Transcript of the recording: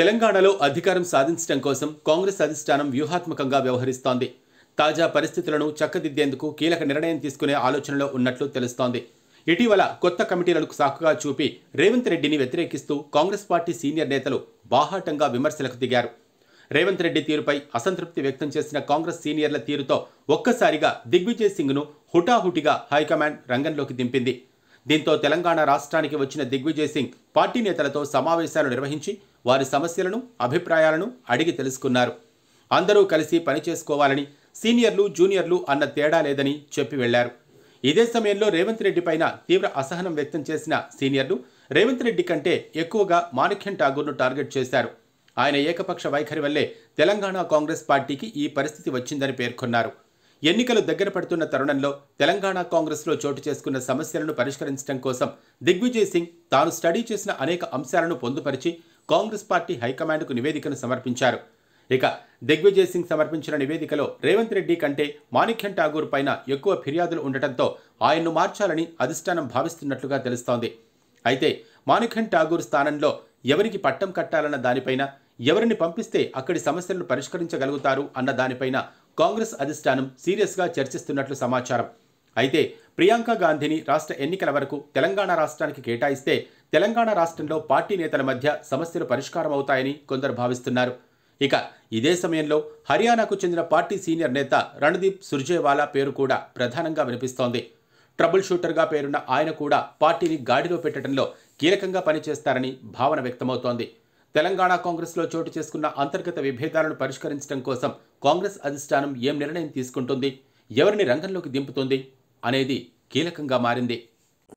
తెలంగాణలో అధికారం సాధించడం కోసం కాంగ్రెస్ అధిష్టానం వ్యూహాత్మకంగా వ్యవహరిస్తోంది తాజా పరిస్థితులను చక్కదిద్దేందుకు కీలక నిర్ణయం తీసుకునే ఆలోచనలో ఉన్నట్లు తెలుస్తోంది ఇటీవల కొత్త కమిటీలకు సాకుగా చూపి రేవంత్ రెడ్డిని వ్యతిరేకిస్తూ కాంగ్రెస్ పార్టీ సీనియర్ నేతలు బాహాటంగా విమర్శలకు దిగారు రేవంత్ రెడ్డి తీరుపై అసంతృప్తి వ్యక్తం చేసిన కాంగ్రెస్ సీనియర్ల తీరుతో ఒక్కసారిగా దిగ్విజయ్ సింగ్ను హుటాహుటిగా హైకమాండ్ రంగంలోకి దింపింది దీంతో తెలంగాణ రాష్ట్రానికి వచ్చిన దిగ్విజయ్ సింగ్ పార్టీ నేతలతో సమావేశాలు నిర్వహించి వారి సమస్యలను అభిప్రాయాలను అడిగి తెలుసుకున్నారు అందరూ కలిసి పనిచేసుకోవాలని సీనియర్లు జూనియర్లు అన్న తేడా లేదని చెప్పి వెళ్లారు ఇదే సమయంలో రేవంత్ రెడ్డి పైన తీవ్ర అసహనం వ్యక్తం చేసిన సీనియర్లు రేవంత్ రెడ్డి కంటే ఎక్కువగా మాణిక్యం ఠాగూర్ను టార్గెట్ చేశారు ఆయన ఏకపక్ష వైఖరి వల్లే తెలంగాణ కాంగ్రెస్ పార్టీకి ఈ పరిస్థితి వచ్చిందని పేర్కొన్నారు ఎన్నికలు దగ్గర పడుతున్న తరుణంలో తెలంగాణ కాంగ్రెస్లో చోటు చేసుకున్న సమస్యలను పరిష్కరించడం కోసం దిగ్విజయ్ సింగ్ తాను స్టడీ చేసిన అనేక అంశాలను పొందుపరిచి కాంగ్రెస్ పార్టీ హైకమాండ్కు నివేదికను సమర్పించారు ఇక దిగ్విజయ్ సింగ్ సమర్పించిన నివేదికలో రేవంత్ రెడ్డి కంటే మాణిక్యం ఠాగూర్ పైన ఎక్కువ ఫిర్యాదులు ఉండటంతో ఆయన్ను మార్చాలని అధిష్టానం భావిస్తున్నట్లుగా తెలుస్తోంది అయితే మాణిక్యం ఠాగూర్ స్థానంలో ఎవరికి పట్టం కట్టాలన్న దానిపైన ఎవరిని పంపిస్తే అక్కడి సమస్యలను పరిష్కరించగలుగుతారు అన్న దానిపైన కాంగ్రెస్ అధిష్టానం సీరియస్గా చర్చిస్తున్నట్లు సమాచారం అయితే ప్రియాంక గాంధీని రాష్ట్ర ఎన్నికల వరకు తెలంగాణ రాష్ట్రానికి కేటాయిస్తే తెలంగాణ రాష్ట్రంలో పార్టీ నేతల మధ్య సమస్యలు పరిష్కారం అవుతాయని కొందరు భావిస్తున్నారు ఇక ఇదే సమయంలో హర్యానాకు చెందిన పార్టీ సీనియర్ నేత రణదీప్ సుర్జేవాలా పేరు కూడా ప్రధానంగా వినిపిస్తోంది ట్రబుల్ షూటర్గా పేరున్న ఆయన కూడా పార్టీని గాడిలో పెట్టడంలో కీలకంగా పనిచేస్తారని భావన వ్యక్తమవుతోంది తెలంగాణ కాంగ్రెస్లో చోటు చేసుకున్న అంతర్గత విభేదాలను పరిష్కరించడం కోసం కాంగ్రెస్ అధిష్టానం ఏం నిర్ణయం తీసుకుంటుంది ఎవరిని రంగంలోకి దింపుతుంది అనేది కీలకంగా మారింది